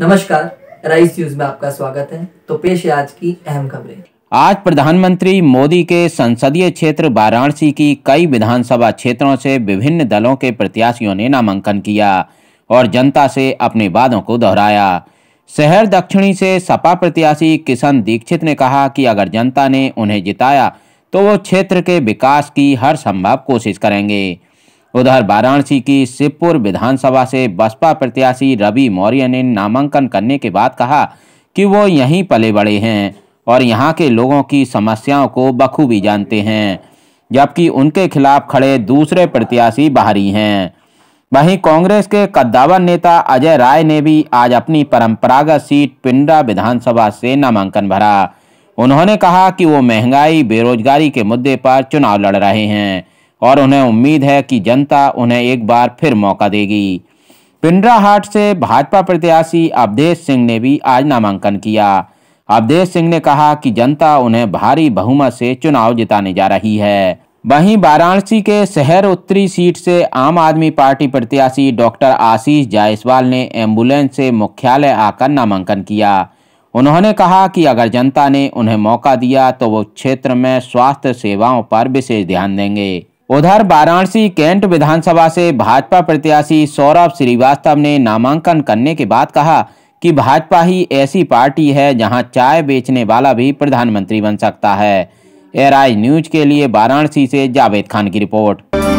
नमस्कार rice news में आपका स्वागत है तो पेश है आज की अहम खबरें आज प्रधानमंत्री मोदी के संसदीय क्षेत्र वाराणसी की कई विधानसभा क्षेत्रों से विभिन्न दलों के प्रत्याशियों ने नामांकन किया और जनता से अपने वादों को दोहराया शहर दक्षिणी से सपा प्रत्याशी किशन दीक्षित ने कहा कि अगर जनता ने उन्हें जिताया तो वो क्षेत्र के विकास की हर संभव कोशिश करेंगे उधर वाराणसी की शिवपुर विधानसभा से बसपा प्रत्याशी रवि मौर्य ने नामांकन करने के बाद कहा कि वो यहीं पले बड़े हैं और यहाँ के लोगों की समस्याओं को बखूबी जानते हैं जबकि उनके खिलाफ खड़े दूसरे प्रत्याशी बाहरी हैं वहीं कांग्रेस के कद्दावर नेता अजय राय ने भी आज अपनी परंपरागत सीट पिंडा विधानसभा से नामांकन भरा उन्होंने कहा कि वो महंगाई बेरोजगारी के मुद्दे पर चुनाव लड़ रहे हैं और उन्हें उम्मीद है कि जनता उन्हें एक बार फिर मौका देगी पिंडराहाट से भाजपा प्रत्याशी अवधेश सिंह ने भी आज नामांकन किया अवधेश सिंह ने कहा कि जनता उन्हें भारी बहुमत से चुनाव जिताने जा रही है वहीं वाराणसी के शहर उत्तरी सीट से आम आदमी पार्टी प्रत्याशी डॉक्टर आशीष जायसवाल ने एम्बुलेंस से मुख्यालय आकर नामांकन किया उन्होंने कहा कि अगर जनता ने उन्हें मौका दिया तो वो क्षेत्र में स्वास्थ्य सेवाओं पर विशेष ध्यान देंगे उधर वाराणसी कैंट विधानसभा से भाजपा प्रत्याशी सौरभ श्रीवास्तव ने नामांकन करने के बाद कहा कि भाजपा ही ऐसी पार्टी है जहां चाय बेचने वाला भी प्रधानमंत्री बन सकता है एआरआई न्यूज के लिए वाराणसी से जावेद खान की रिपोर्ट